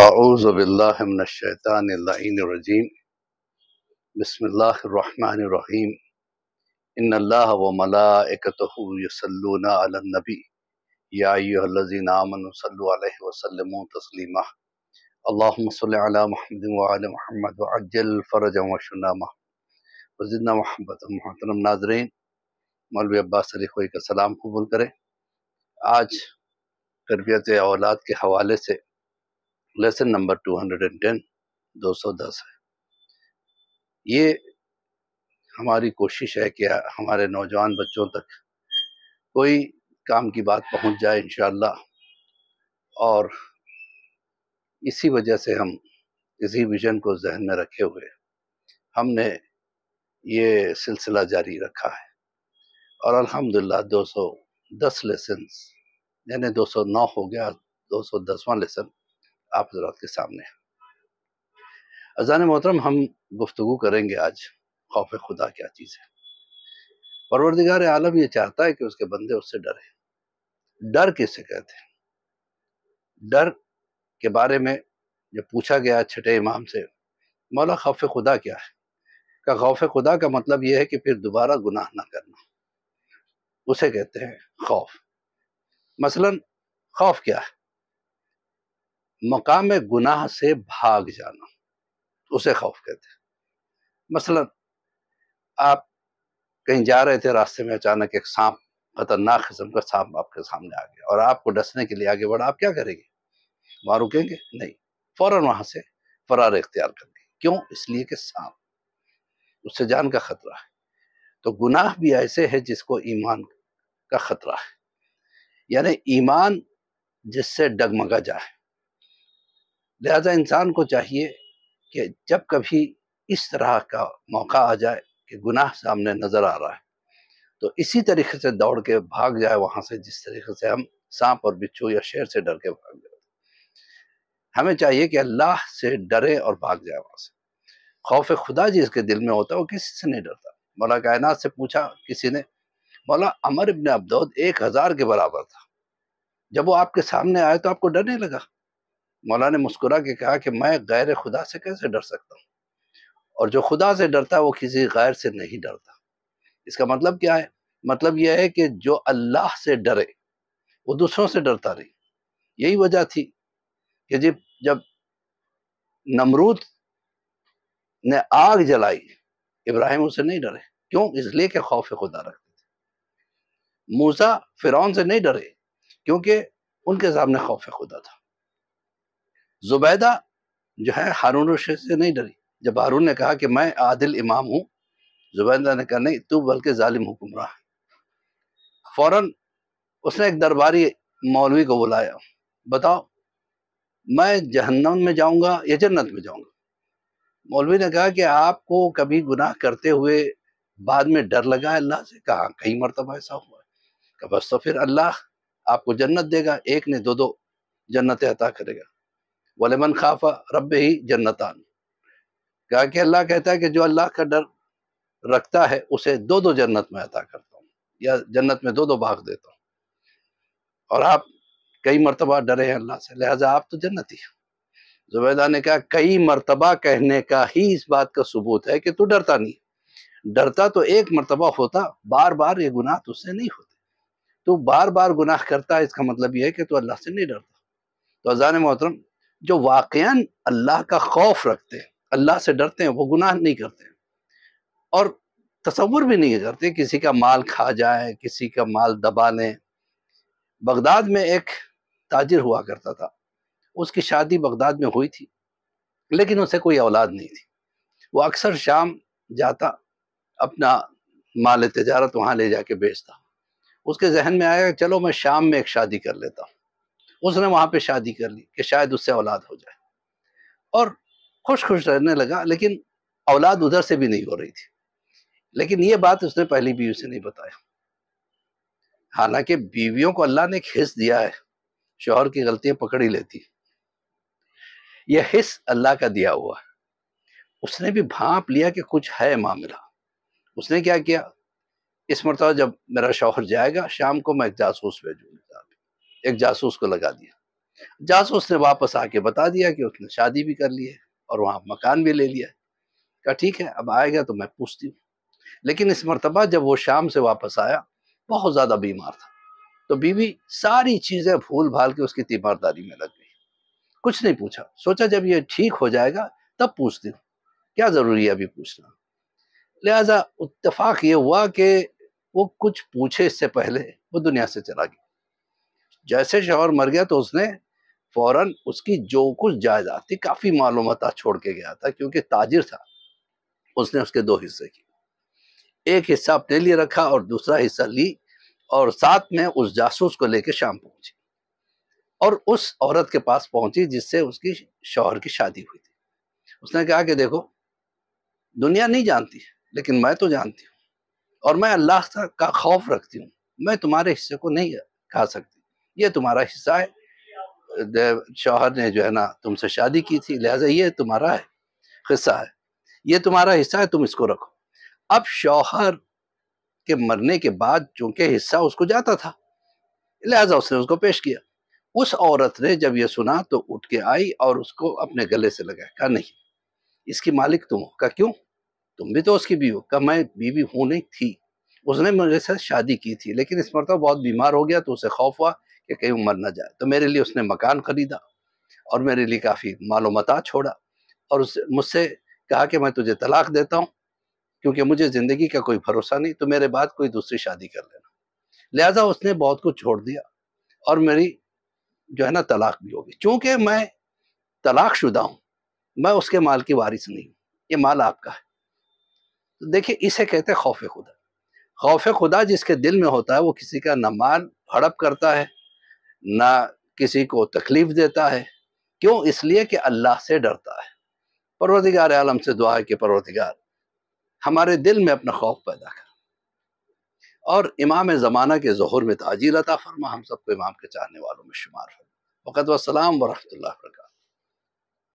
आउज़बिल्लाशैतानरजीम बसमीम इन अल्लाह व मलाकतहूसल्लनबी याजीन वसलम तस्लीमा अल्लाम महमद वजल फ़रज वशनामा वजिंदा महमद महतरम नाजरीन मौलवी अब्बास अली खोई का सलाम कबूल करें आज तरबियत औलाद के हवाले से लेसन नंबर 210 210 है ये हमारी कोशिश है कि हमारे नौजवान बच्चों तक कोई काम की बात पहुंच जाए इन और इसी वजह से हम इसी विजन को जहन में रखे हुए हमने ये सिलसिला जारी रखा है और अल्हम्दुलिल्लाह 210 लेसन यानी 209 हो गया 210वां लेसन आप हजरात के सामने अजान मोहतरम हम गुफ्तु करेंगे आज खौफ खुदा क्या चीज़ है परवरदिगार आलम यह चाहता है कि उसके बंदे उससे डरे डर किससे कहते हैं डर के बारे में जब पूछा गया छठे इमाम से मौला खौफ खुदा क्या है का खौफ खुदा का मतलब यह है कि फिर दोबारा गुनाह ना करना उसे कहते हैं खौफ मसलन खौफ क्या है मकाम गुनाह से भाग जाना तो उसे खौफ कहते हैं मसलन आप कहीं जा रहे थे रास्ते में अचानक एक सांप खतरनाक किस्म का सांप आपके सामने आ गया और आपको डसने के लिए आगे बढ़ा आप क्या करेंगे वहां रुकेंगे नहीं फौरन वहां से फरार इख्तियार करेंगे क्यों इसलिए कि सांप उससे जान का खतरा है तो गुनाह भी ऐसे है जिसको ईमान का खतरा है यानी ईमान जिससे डगमगा जाए लिहाजा इंसान को चाहिए कि जब कभी इस तरह का मौका आ जाए कि गुनाह सामने नज़र आ रहा है तो इसी तरीके से दौड़ के भाग जाए वहाँ से जिस तरीके से हम सांप और बिच्छू या शेर से डर के भाग जाए हमें चाहिए कि अल्लाह से डरे और भाग जाए वहाँ से खौफ खुदा जी इसके दिल में होता है वो किसी से नहीं डरता मौला कायनात से पूछा किसी ने मौला अमर इबन अब्दौद एक हज़ार के बराबर था जब वो आपके सामने आए तो आपको डर नहीं लगा मौलाना मुस्कुरा के कहा कि मैं गैर खुदा से कैसे डर सकता हूँ और जो खुदा से डरता है वो किसी गैर से नहीं डरता इसका मतलब क्या है मतलब यह है कि जो अल्लाह से डरे वो दूसरों से डरता नहीं यही वजह थी कि जब जब नमरूद ने आग जलाई इब्राहिम उसे नहीं डरे क्यों इसलिए कि खौफ खुदा रखते थे मूसा फिरौन से नहीं डरे क्योंकि उनके सामने खौफ खुदा था जुबैदा जो है हारून रशीद से नहीं डरी जब हारून ने कहा कि मैं आदिल इमाम हूँ जुबैदा ने कहा नहीं तू बल्कि ालिम हुक्मरान है फ़ौर उसने एक दरबारी मौलवी को बुलाया बताओ मैं जहन्नम में जाऊँगा या जन्नत में जाऊँगा मौलवी ने कहा कि आपको कभी गुनाह करते हुए बाद में डर लगा अल्लाह से कहा कई मरतबा ऐसा हुआ है बस तो फिर अल्लाह आपको जन्नत देगा एक ने दो दो जन्नत अता करेगा वलेमन खाफा रब ही जन्नतान कहा कि अल्लाह कहता है कि जो अल्लाह का डर रखता है उसे दो दो जन्नत में अता करता हूँ या जन्नत में दो दो भाग देता हूँ और आप कई मरतबा डरे हैं अल्लाह से लिहाजा आप तो जन्नत ही जुबैदा ने कहा कई मरतबा कहने का ही इस बात का सबूत है कि तू डरता नहीं डरता तो एक मरतबा होता बार बार ये गुनाह तुझसे नहीं होते तू बार बार गुनाह करता है इसका मतलब यह है कि तू अल्लाह से नहीं डरता तो अजान मोहतरम जो वाकयान अल्लाह का खौफ रखते हैं अल्लाह से डरते हैं वो गुनाह नहीं करते हैं। और तस्वुर भी नहीं करते किसी का माल खा जाए किसी का माल दबा लें बगदाद में एक ताजिर हुआ करता था उसकी शादी बगदाद में हुई थी लेकिन उसे कोई औलाद नहीं थी वो अक्सर शाम जाता अपना माल तजारत वहाँ ले जाके बेचता उसके जहन में आया चलो मैं शाम में एक शादी कर लेता हूँ उसने वहाँ पे शादी कर ली कि शायद उससे औलाद हो जाए और खुश खुश रहने लगा लेकिन औलाद उधर से भी नहीं हो रही थी लेकिन ये बात उसने पहली बीवी से नहीं बताया हालांकि बीवियों को अल्लाह ने एक हिस्स दिया है शोहर की गलतियां पकड़ी लेती यह हिस्स अल्लाह का दिया हुआ उसने भी भाप लिया कि कुछ है मामला उसने क्या किया इस मरतबा जब मेरा शोहर जाएगा शाम को मैं एक जासूस भेजूंगा एक जासूस को लगा दिया जासूस ने वापस आके बता दिया कि उसने शादी भी कर ली है और वहाँ मकान भी ले लिया है कहा ठीक है अब आएगा तो मैं पूछती हूँ लेकिन इस मरतबा जब वो शाम से वापस आया बहुत ज़्यादा बीमार था तो बीवी सारी चीज़ें भूल भाल के उसकी तीमारदारी में लग गई कुछ नहीं पूछा सोचा जब ये ठीक हो जाएगा तब पूछती हूँ क्या ज़रूरी है अभी पूछना लिहाजा इतफाक़ ये हुआ कि वो कुछ पूछे इससे पहले वो दुनिया से चला गया जैसे शोहर मर गया तो उसने फौरन उसकी जो कुछ जायदाद थी काफ़ी मालूम छोड़ के गया था क्योंकि ताजिर था उसने उसके दो हिस्से किए एक हिस्सा अपने लिए रखा और दूसरा हिस्सा ली और साथ में उस जासूस को लेकर शाम पहुंची और उस औरत के पास पहुंची जिससे उसकी शौहर की शादी हुई थी उसने कहा कि देखो दुनिया नहीं जानती लेकिन मैं तो जानती हूँ और मैं अल्लाह का खौफ रखती हूँ मैं तुम्हारे हिस्से को नहीं खा सकती ये तुम्हारा हिस्सा है शोहर ने जो है ना तुमसे शादी की थी लिहाजा ये तुम्हारा है हिस्सा है ये तुम्हारा हिस्सा है तुम इसको रखो अब शोहर के मरने के बाद चूंकि हिस्सा उसको जाता था लिहाजा उसने उसको पेश किया उस औरत ने जब यह सुना तो उठ के आई और उसको अपने गले से लगाया कहा नहीं इसकी मालिक तुम हो कहा क्यों तुम भी तो उसकी बीवी हो कहा मैं बीवी हूँ नहीं थी उसने मेरे साथ शादी की थी लेकिन इस मरतब बहुत बीमार हो गया तो उसे खौफ हुआ कि कहीं मर ना जाए तो मेरे लिए उसने मकान खरीदा और मेरे लिए काफ़ी मालूमता छोड़ा और उस मुझसे कहा कि मैं तुझे तलाक देता हूँ क्योंकि मुझे ज़िंदगी का कोई भरोसा नहीं तो मेरे बाद कोई दूसरी शादी कर लेना लिहाजा उसने बहुत कुछ छोड़ दिया और मेरी जो है ना तलाक भी होगी चूँकि मैं तलाक शुदा हूँ मैं उसके माल की वारिस नहीं हूँ ये माल आपका है तो देखिए इसे कहते हैं खौफ खुदा खौफ खुदा जिसके दिल में होता है वो किसी का न माल हड़प करता है ना किसी को तकलीफ देता है क्यों इसलिए कि अल्लाह से डरता है परवरदिगार आलम से दुआ है कि परवरदिगार हमारे दिल में अपना खौफ पैदा कर और इमाम ज़माना के जहर में ताजी अता फरमा हम सबको इमाम के चाहने वालों में शुमार हो वक़्त वसलाम वरहमल वर्क